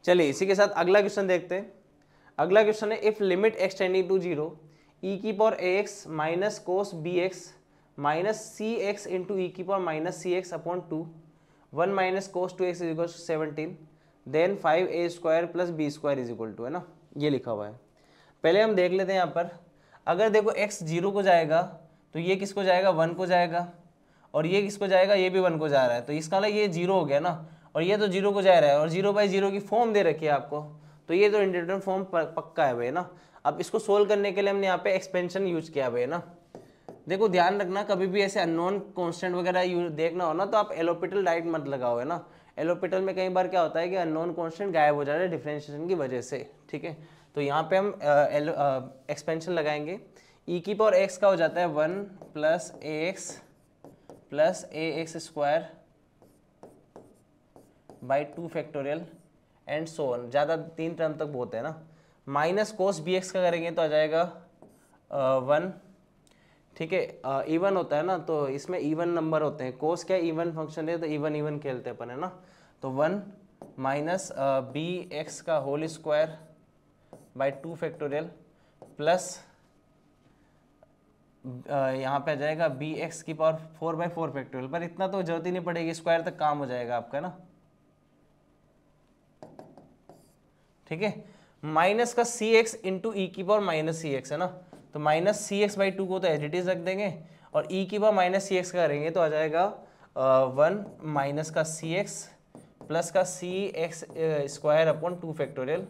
चलिए इसी के साथ अगला क्वेश्चन देखते हैं अगला क्वेश्चन है if limit x tending to zero e की power a x minus cos b x minus c x into e की power minus c x upon two one minus cos two x is equal to seventeen then five a square plus b square is equal to है ना ये लिखा हुआ है पहले हम देख लेते हैं यहाँ पर अगर देखो एक्स जीरो को जाएगा तो ये किसको जाएगा वन को जाएगा और ये किसको जाएगा ये भी वन को जा रहा है तो इसका मतलब ये जीरो हो गया ना और ये तो जीरो को जा रहा है और जीरो बाई जीरो की फॉर्म दे रखी है आपको तो ये तो इंटरटन फॉर्म पक्का है भाई ना अब इसको सोल्व करने के लिए हमने यहाँ पे एक्सपेंशन यूज किया भाई ना देखो ध्यान रखना कभी भी ऐसे अननोन कांस्टेंट वगैरह देखना हो ना तो आप एलोपिटल डाइट मत लगाओ है ना एलोपिटल में कई बार क्या होता है कि अननोन कांस्टेंट गायब हो जा रहा है डिफ्रेंशिएशन की वजह से ठीक है तो यहाँ पे हम एक्सपेंशन लगाएंगे ई e की पावर एक्स का हो जाता है one plus a x plus a x square by two factorial and so on ज़्यादा तीन टर्म तक बहुत है ना माइनस कोस बी एक्स का करेंगे तो आ जाएगा वन uh, ठीक है इवन uh, होता है ना तो इसमें इवन नंबर होते हैं कोस क्या इवन फंक्शन है तो इवन इवन खेलते अपन है ना तो वन माइनस बी एक्स का whole square by two factorial plus यहाँ पे आ जाएगा बी एक्स की power four by four factorial पर इतना तो जरूरत ही नहीं पड़ेगी स्क्वायर तक काम हो जाएगा आपका ना ठीक है माइनस का सी एक्स इंटू ई की पावर माइनस सी एक्स है ना तो minus c x by two को तो एच डी रख देंगे और ई e की पावर माइनस सी एक्स का करेंगे तो आ जाएगा वन माइनस का सी एक्स प्लस का c x square upon two factorial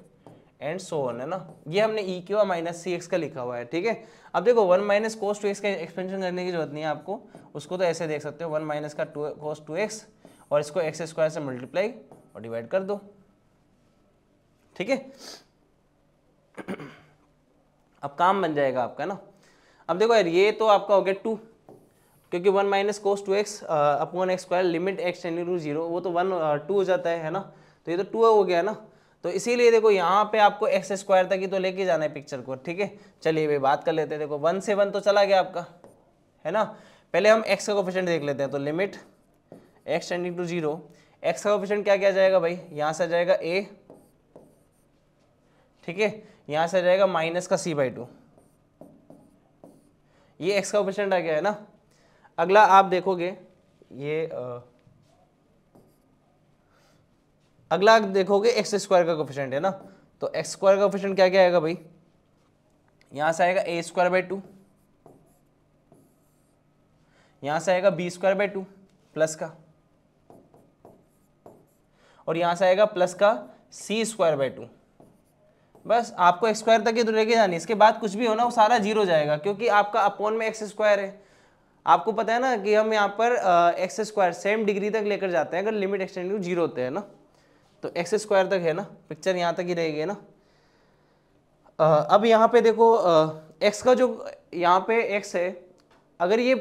and so on है ना ये हमने e e power minus c x का लिखा हुआ है ठीक है अब देखो one minus cos two x का एक्सपेंशन करने की जरूरत नहीं है आपको उसको तो ऐसे देख सकते हो वन माइनस का टू कोस टू एक्स और इसको एक्स स्क्वायर से मल्टीप्लाई और डिवाइड कर दो ठीक है अब काम बन जाएगा आपका ना अब देखो यार ये तो आपका हो गया टू क्योंकि one minus cos two x upon x square limit x tend to zero वो तो वन टू हो जाता है है ना तो ये तो टू हो गया ना तो इसीलिए देखो यहाँ पे आपको एक्स स्क्वायर तक ही तो लेके जाना है पिक्चर को ठीक है चलिए भाई बात कर लेते हैं देखो वन से वन तो चला गया आपका है ना पहले हम एक्स का कोफिशेंट देख लेते हैं तो limit x tending to zero x का कोफिशेंट क्या किया जाएगा भाई यहाँ से जाएगा ए ठीक है यहाँ से जाएगा माइनस का सी बाई टू ये एक्स का ऑपरेशन आ गया है ना अगला आप देखोगे ये आ, अगला आप देखोगे एक्स स्क्वायर का कोफिशेंट है ना तो एक्स स्क्वायर का ऑपरेशन क्या क्या आएगा भाई यहाँ से आएगा ए स्क्वायर बाई टू यहाँ से आएगा b square by two plus का और यहाँ से आएगा प्लस का सी स्क्वायर बाई टू बस आपको स्क्वायर तक ही तो लेके जानी इसके बाद कुछ भी होना वो सारा जीरो जाएगा क्योंकि आपका अपोन में एक्स स्क्वायर है आपको पता है ना कि हम यहाँ पर एक्स स्क्वायर सेम डिग्री तक लेकर जाते हैं अगर लिमिट एक्सटेंड टू जीरो होते हैं ना तो एक्स स्क्वायर तक है ना पिक्चर यहाँ तक ही रहेगी ना आ, अब यहाँ पे देखो एक्स का जो यहाँ पे एक्स है अगर ये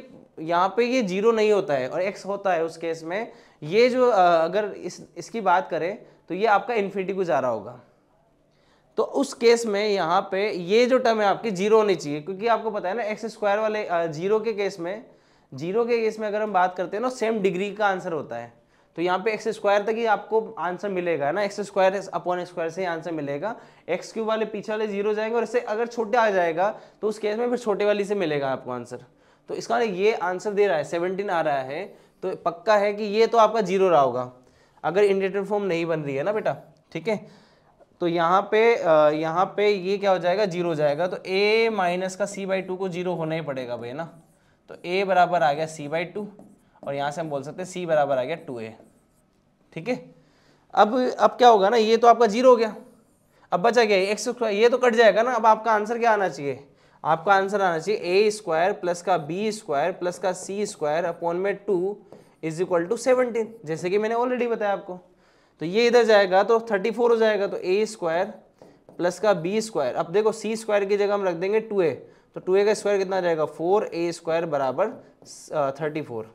यहाँ पे ये जीरो नहीं होता है और एक्स होता है उस केस में ये जो आ, अगर इस इसकी बात करें तो ये आपका इन्फिनिटी को जा रहा होगा तो उस केस में यहाँ पे ये जो टर्म है आपकी जीरो होनी चाहिए क्योंकि आपको पता है ना एक्स स्क्वायर वाले जीरो के केस में जीरो के केस में अगर हम बात करते हैं ना सेम डिग्री का आंसर होता है तो यहाँ पे एक्स स्क्वायर तक ही आपको आंसर मिलेगा ना एक्स स्क्वायर अपॉन स्क्वायर से ही आंसर मिलेगा एक्स क्यूब वाले पीछे वाले जीरो जाएंगे और इससे अगर छोटे आ जाएगा तो उस केस में फिर छोटे वाली से मिलेगा आपको आंसर तो इसका ये आंसर दे रहा है सेवनटीन आ रहा है तो पक्का है कि ये तो आपका जीरो रहा होगा अगर इंडेटेड फॉर्म नहीं बन रही है ना बेटा ठीक है तो यहाँ पे यहाँ पे ये क्या हो जाएगा जीरो हो जाएगा तो ए माइनस का सी बाई टू को जीरो होना ही पड़ेगा भाई ना तो ए बराबर आ गया सी बाई टू और यहाँ से हम बोल सकते हैं सी बराबर आ गया टू ए ठीक है अब अब क्या होगा ना ये तो आपका जीरो हो गया अब बचा गया एक्स स्क्वायर ये तो कट जाएगा ना अब आपका आंसर क्या आना चाहिए आपका आंसर आना चाहिए ए स्क्वायर प्लस का बी स्क्वायर प्लस का सी स्क्वायर अपॉन में two is equal to seventeen जैसे कि मैंने ऑलरेडी बताया आपको तो ये इधर जाएगा तो थर्टी फोर हो जाएगा तो ए स्क्वायर प्लस का बी स्क्वायर अब देखो सी स्क्वायर की जगह हम रख देंगे टू ए तो टू ए का स्क्वायर कितना जाएगा फोर ए स्क्वायर बराबर थर्टी फोर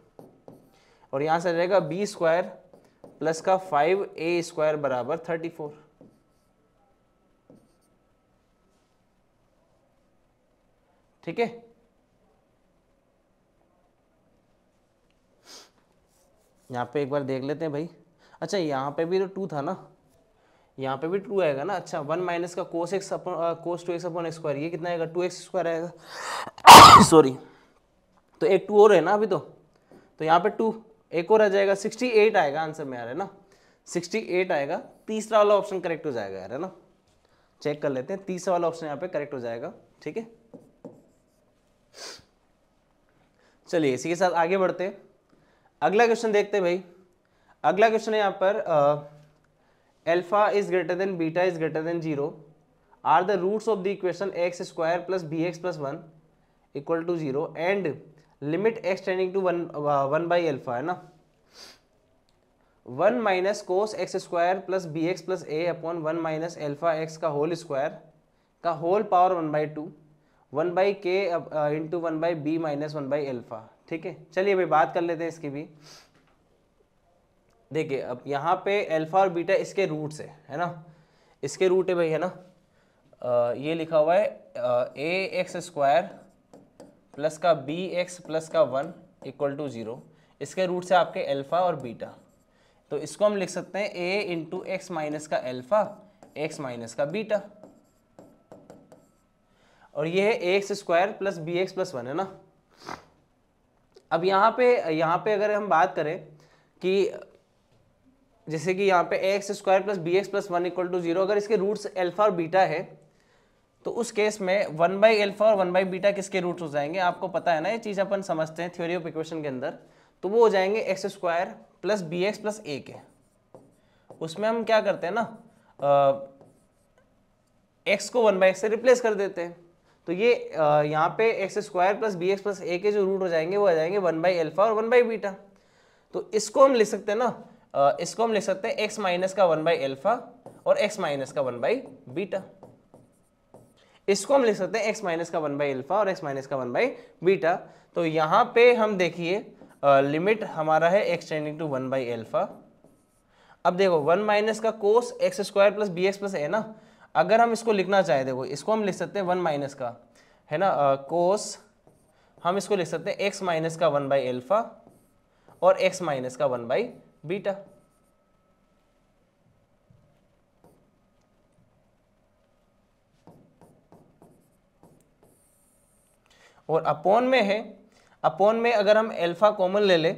और यहाँ से जाएगा बी स्क्वायर प्लस का फाइव ए स्क्वायर बराबर थर्टी फोर ठीक है यहाँ पे एक बार देख लेते हैं भाई अच्छा यहाँ पे भी तो टू था ना यहाँ पे भी टू आएगा ना अच्छा वन माइनस का cos x upon cos two x upon square ये कितना आएगा टू एक्स स्क्वायर आएगा सॉरी तो एक टू और है ना अभी तो तो यहाँ पे टू एक और आ जाएगा सिक्सटी एट आएगा आंसर में यार है ना सिक्सटी एट आएगा तीसरा वाला ऑप्शन करेक्ट हो जाएगा यार है ना चेक कर लेते हैं तीसरा वाला ऑप्शन यहाँ पे करेक्ट हो जाएगा ठीक है चलिए इसी के साथ आगे बढ़ते हैं अगला क्वेश्चन देखते हैं भाई अगला क्वेश्चन है यहाँ पर alpha is greater than beta is greater than zero are the roots of the equation x square plus b x plus one equal to zero and limit x tending to one one by alpha है ना one minus cos x square plus b x plus a upon one minus alpha x का whole square का whole power one by two one by k into one by B minus one by alpha ठीक है चलिए भाई बात कर लेते हैं इसकी भी देखिए अब यहाँ पे अल्फा और बीटा इसके रूट से है ना इसके रूट है भाई है ना आ, ये लिखा हुआ है ए एक्स स्क्वायर प्लस का बी एक्स प्लस का वन इक्वल टू ज़ीरो इसके रूट से आपके अल्फ़ा और बीटा तो इसको हम लिख सकते हैं ए इंटू एक्स माइनस का अल्फ़ा एक्स माइनस का बीटा और ये है a x square plus b x plus one है ना अब यहाँ पे यहाँ पे अगर हम बात करें कि जैसे कि यहाँ पे x square plus b x plus one equal to zero अगर इसके रूट्स एल्फा और बीटा है तो उस केस में वन बाई एल्फा और वन बाई बीटा किसके रूट हो जाएंगे आपको पता है ना ये चीज़ अपन समझते हैं थ्योरी ऑफ इक्वेशन के अंदर तो वो हो जाएंगे x square plus b x plus a के उसमें हम क्या करते हैं ना एक्स को वन बाई एक्स से रिप्लेस कर देते हैं तो ये यहाँ पे x square plus b x plus a के जो रूट हो जाएंगे वो आ जाएंगे वन बाई एल्फा और वन बाई बीटा तो इसको हम लिख सकते हैं ना इसको हम लिख सकते हैं एक्स माइनस का वन बाई एल्फा और एक्स माइनस का वन बाई बीटा इसको हम लिख सकते हैं एक्स माइनस का वन बाई एल्फा और एक्स माइनस का वन बाई बीटा तो यहाँ पे हम देखिए लिमिट हमारा है x tending to one by alpha अब देखो वन माइनस का cos x square plus b x plus a ना अगर हम इसको लिखना चाहें देखो इसको हम लिख सकते हैं वन माइनस का है ना कोस हम इसको लिख सकते हैं एक्स माइनस का वन बाई एल्फा और एक्स माइनस का वन बाई बीटा और अपोन में है अपोन में अगर हम एल्फ़ा कॉमन ले ले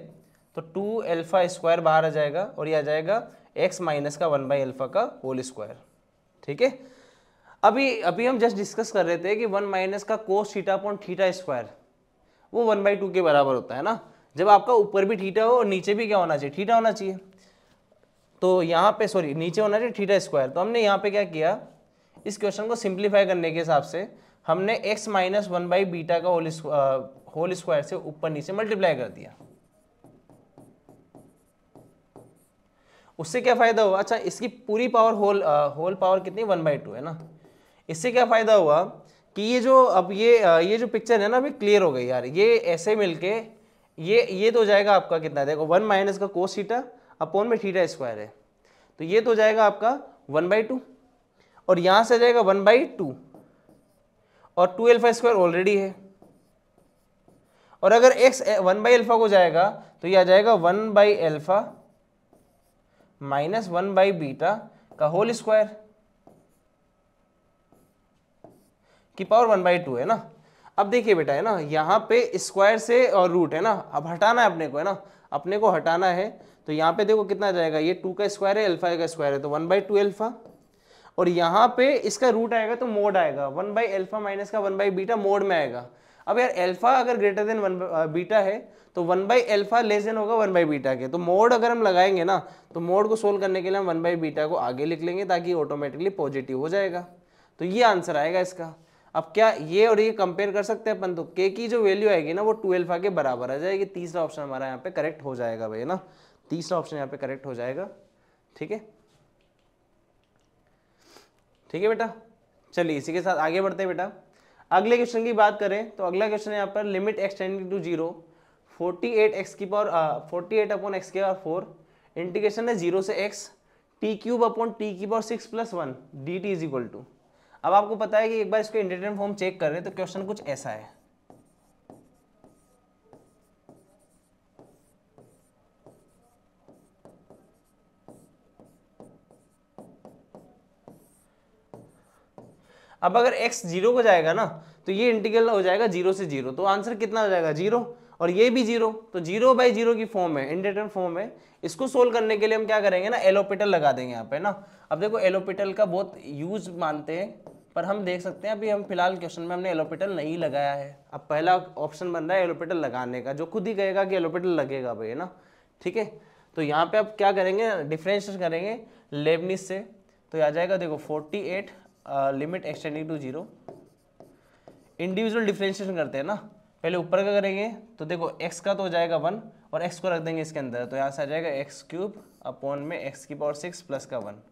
तो टू एल्फ़ा स्क्वायर बाहर आ जाएगा और ये आ जाएगा एक्स माइनस का वन बाई एल्फ़ा का होल स्क्वायर ठीक है अभी अभी हम जस्ट डिस्कस कर रहे थे कि वन माइनस का cos theta upon theta square वो वन बाई टू के बराबर होता है ना जब आपका ऊपर भी ठीटा हो और नीचे भी क्या होना चाहिए ठीटा होना चाहिए तो यहाँ पे सॉरी नीचे होना चाहिए थीटा स्क्वायर तो हमने यहाँ पे क्या किया इस क्वेश्चन को सिंप्लीफाई करने के हिसाब से हमने x minus one by beta का होल होल स्क्वायर से ऊपर नीचे मल्टीप्लाई कर दिया उससे क्या फ़ायदा हुआ अच्छा इसकी पूरी पावर होल होल पावर कितनी वन बाई टू है ना इससे क्या फ़ायदा हुआ कि ये जो अब ये uh, ये जो पिक्चर है ना अभी क्लियर हो गई यार ये ऐसे मिलके ये ये तो हो जाएगा आपका कितना देखो वन माइनस का कोस थीटा अपोन में थीटा स्क्वायर है तो ये तो हो जाएगा आपका वन बाई टू और यहाँ से जाएगा वन बाई टू और टू एल्फा स्क्वायर ऑलरेडी है और अगर एक्स वन बाई एल्फा को जाएगा तो ये आ जाएगा one by alpha minus one by beta का होल स्क्वायर की पावर वन बाई टू है ना अब देखिए बेटा है ना यहाँ पे स्क्वायर से और रूट है ना अब हटाना है अपने को है ना अपने को हटाना है तो यहाँ पे देखो कितना जाएगा ये टू का स्क्वायर है अल्फा का स्क्वायर है तो वन बाई टू एल्फा और यहाँ पे इसका रूट आएगा तो मोड आएगा वन बाई एल्फा माइनस का वन बाई बीटा मोड में आएगा अब यार एल्फा अगर ग्रेटर देन वन बीटा है तो one by alpha less than होगा वन बाई बीटा के तो मोड अगर हम लगाएंगे ना तो मोड को सोल्व करने के लिए हम वन बाई बीटा को आगे लिख लेंगे ताकि ऑटोमेटिकली पॉजिटिव हो जाएगा तो ये आंसर आएगा इसका अब क्या ये और ये कंपेयर कर सकते हैं अपन तो के की जो वैल्यू आएगी ना वो ट्वेल्व आके बराबर आ जाएगी तीसरा ऑप्शन हमारा यहाँ पे करेक्ट हो जाएगा भाई ना तीसरा ऑप्शन यहाँ पे करेक्ट हो जाएगा ठीक है ठीक है बेटा चलिए इसी के साथ आगे बढ़ते हैं बेटा अगले क्वेश्चन की बात करें तो अगला क्वेश्चन यहाँ पर limit x tending to zero forty eight x की power forty eight upon x की पावर फोर इंटीग्रेशन है जीरो से x t cube upon t की power six plus one d t is equal to अब आपको पता है कि एक बार इसको इंडिटेंट फॉर्म चेक कर रहे हैं तो क्वेश्चन कुछ ऐसा है अब अगर x जीरो को जाएगा ना तो ये इंटीग्रल हो जाएगा जीरो से जीरो तो आंसर कितना हो जाएगा जीरो और ये भी जीरो तो जीरो बाई जीरो की फॉर्म है इंडिटन फॉर्म है इसको सोल्व करने के लिए हम क्या करेंगे ना एलोपिटल लगा देंगे यहाँ पे ना अब देखो एलोपिटल का बहुत यूज मानते हैं पर हम देख सकते हैं अभी हम फिलहाल क्वेश्चन में हमने एलोपेटल नहीं लगाया है अब पहला ऑप्शन बन रहा है एलोपेटल लगाने का जो खुद ही कहेगा कि एलोपेटल लगेगा भाई है ना ठीक है तो यहाँ पे अब क्या करेंगे डिफ्रेंशिएट करेंगे लेबनिस से तो आ जाएगा देखो 48 limit x tending to zero individual differentiation करते हैं ना पहले ऊपर का करेंगे तो देखो x का तो हो जाएगा वन और x को रख देंगे इसके अंदर तो यहाँ से आ जाएगा एक्स क्यूब अपॉन में x की पावर सिक्स प्लस का वन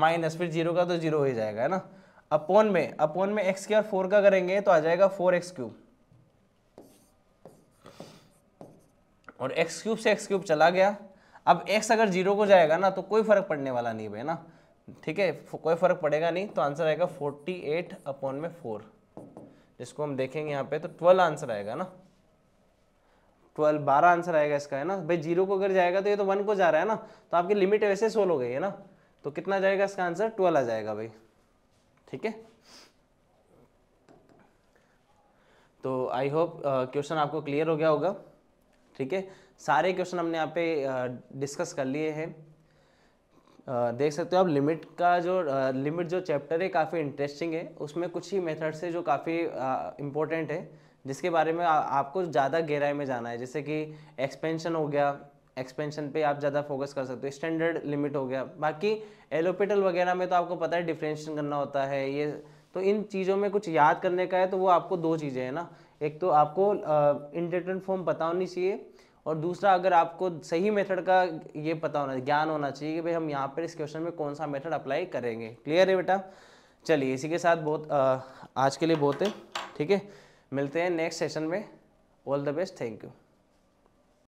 माइनस फिर जीरो का तो जीरो हो जाएगा है ना अपॉन में अपॉन में एक्स स्क्र फोर का करेंगे तो आ जाएगा फोर एक्स क्यूब और एक्स क्यूब से एक्स क्यूब चला गया अब एक्स अगर जीरो को जाएगा ना तो कोई फर्क पड़ने वाला नहीं भाई ना ठीक है कोई फर्क पड़ेगा नहीं तो आंसर आएगा फोर्टी एट अपॉन में फोर जिसको हम देखेंगे यहाँ पे तो ट्वेल्व आंसर आएगा ना ट्वेल्व बारह आंसर आएगा इसका है ना भाई जीरो को अगर जाएगा तो ये तो वन को जा रहा है ना तो आपकी लिमिट वैसे सोल हो गई है ना तो कितना जाएगा इसका आंसर ट्वेल्व आ जाएगा भाई ठीक है तो आई होप क्वेश्चन आपको क्लियर हो गया होगा ठीक है सारे क्वेश्चन हमने यहाँ पे डिस्कस uh, कर लिए हैं uh, देख सकते हो आप लिमिट का जो लिमिट uh, जो चैप्टर है काफ़ी इंटरेस्टिंग है उसमें कुछ ही मेथड से जो काफ़ी इम्पोर्टेंट uh, है जिसके बारे में आ, आपको ज़्यादा गहराई में जाना है जैसे कि एक्सपेंशन हो गया एक्सपेंशन पे आप ज़्यादा फोकस कर सकते हो स्टैंडर्ड लिमिट हो गया बाकी एलोपेटल वगैरह में तो आपको पता है डिफ्रेंशन करना होता है ये तो इन चीज़ों में कुछ याद करने का है तो वो आपको दो चीज़ें हैं ना एक तो आपको इंडिटेंट फॉर्म पता होनी चाहिए और दूसरा अगर आपको सही मेथड का ये पता होना ज्ञान होना चाहिए कि भाई हम यहाँ पर इस क्वेश्चन में कौन सा मेथड अप्लाई करेंगे क्लियर है बेटा चलिए इसी के साथ बहुत आ, आज के लिए बहुत है ठीक है मिलते हैं नेक्स्ट सेशन में all the best thank you